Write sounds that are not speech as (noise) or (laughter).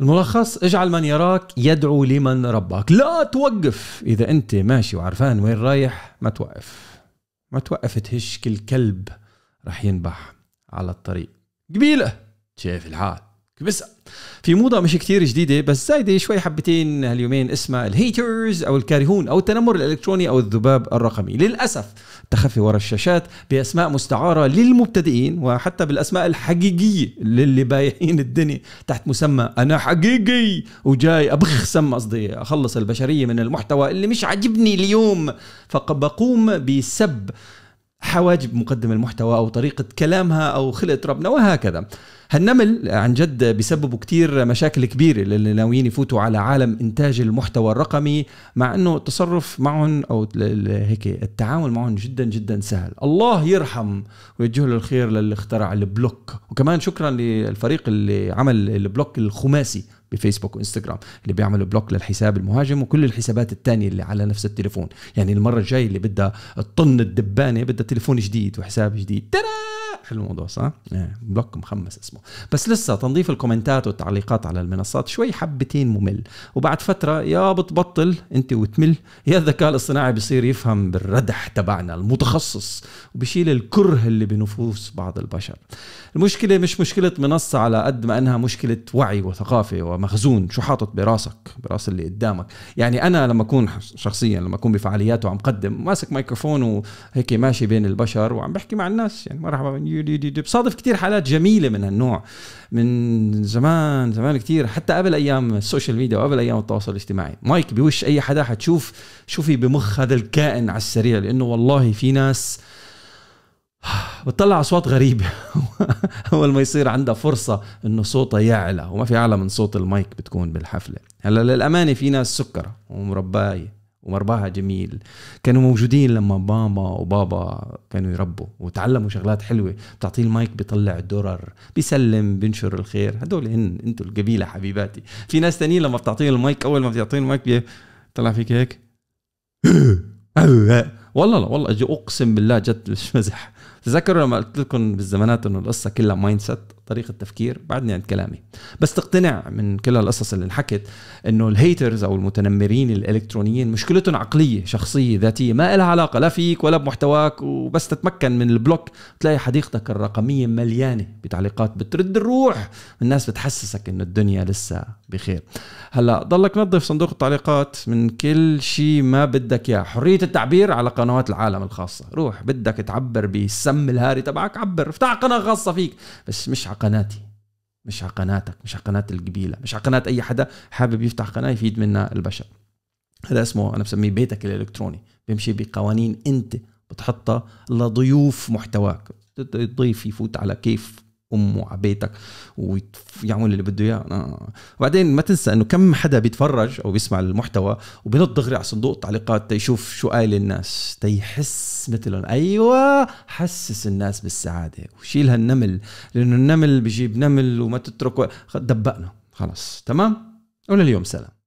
الملخص اجعل من يراك يدعو لمن ربك لا توقف اذا انت ماشي وعرفان وين رايح ما توقف ما توقف تهش كل كلب رح ينبح على الطريق قبيله شايف الحال كبسه في موضه مش كتير جديده بس زايده شوي حبتين هاليومين اسمها الهيترز او الكارهون او التنمر الالكتروني او الذباب الرقمي للاسف تخفي وراء الشاشات باسماء مستعاره للمبتدئين وحتى بالاسماء الحقيقيه للي بايعين الدنيا تحت مسمى انا حقيقي وجاي ابخسم قصدي اخلص البشريه من المحتوى اللي مش عاجبني اليوم فبقوم بسب حواجب مقدم المحتوى او طريقه كلامها او خلقه ربنا وهكذا. هالنمل عن جد بيسببوا كتير مشاكل كبيرة للي ناويين يفوتوا على عالم إنتاج المحتوى الرقمي مع أنه التصرف معهم أو هيك التعامل معهم جدا جدا سهل الله يرحم ويوجه له الخير للي اخترع البلوك وكمان شكرا للفريق اللي عمل البلوك الخماسي بفيسبوك وانستغرام اللي بيعملوا بلوك للحساب المهاجم وكل الحسابات الثانيه اللي على نفس التليفون يعني المره الجايه اللي بدها تطن الدبانه بدها تليفون جديد وحساب جديد ترى في الموضوع صح؟ ايه بلوك مخمس اسمه بس لسه تنظيف الكومنتات والتعليقات على المنصات شوي حبتين ممل وبعد فترة يا بتبطل انت وتمل يا الذكاء الاصطناعي بصير يفهم بالردح تبعنا المتخصص وبشيل الكره اللي بنفوس بعض البشر المشكلة مش مشكلة منصة على قد ما انها مشكلة وعي وثقافة ومخزون شو حاطط براسك براس اللي قدامك يعني انا لما اكون شخصيا لما اكون بفعاليات وعم قدم ماسك مايكروفون وهيك ماشي بين البشر وعم بحكي مع الناس يعني مرحبا بصادف كثير حالات جميله من هالنوع من زمان زمان كثير حتى قبل ايام السوشيال ميديا وقبل ايام التواصل الاجتماعي مايك بوش اي حدا حتشوف شو في بمخ هذا الكائن على السريع لانه والله في ناس (sighs) بتطلع اصوات غريبه (laughs) اول ما يصير عندها فرصه انه صوتها يعلى وما في اعلى من صوت المايك بتكون بالحفله هلا للامانه في ناس سكره ومربايه ومرباها جميل كانوا موجودين لما ماما وبابا كانوا يربوا وتعلموا شغلات حلوة بتعطيه المايك بيطلع الدرر بيسلم بينشر الخير هدول هن انتوا القبيلة حبيباتي في ناس تانيين لما بتعطيه المايك أول ما بتعطيه المايك بيطلع فيك هيك (laughs) والله لا والله أقسم بالله جد مش مزح تذكروا لما قلت لكم بالزمانات انه القصه كلها مايند سيت طريقه تفكير بعدني عند كلامي بس تقتنع من كل القصص اللي انحكت انه الهيترز او المتنمرين الالكترونيين مشكلتهم عقليه شخصيه ذاتيه ما لها علاقه لا فيك ولا بمحتواك وبس تتمكن من البلوك تلاقي حديقتك الرقميه مليانه بتعليقات بترد الروح الناس بتحسسك انه الدنيا لسه بخير هلا ضلك نظف صندوق التعليقات من كل شيء ما بدك اياه حريه التعبير على قنوات العالم الخاصه روح بدك تعبر بس السم الهاري تبعك عبر افتح قناه خاصه فيك بس مش على قناتي مش على قناتك مش على قناه القبيله مش على قناه اي حدا حابب يفتح قناه يفيد منها البشر هذا اسمه انا بسميه بيتك الالكتروني بيمشي بقوانين انت بتحطها لضيوف محتواك الضيف يفوت على كيف امه على بيتك ويعمل اللي بده اياه آه. وبعدين ما تنسى انه كم حدا بيتفرج او بيسمع المحتوى وبنط دغري على صندوق التعليقات تيشوف شو قايل الناس تيحس مثلهم ايوه حسس الناس بالسعاده وشيل هالنمل لانه النمل بجيب نمل وما تتركه دبقنا خلص تمام ولليوم سلام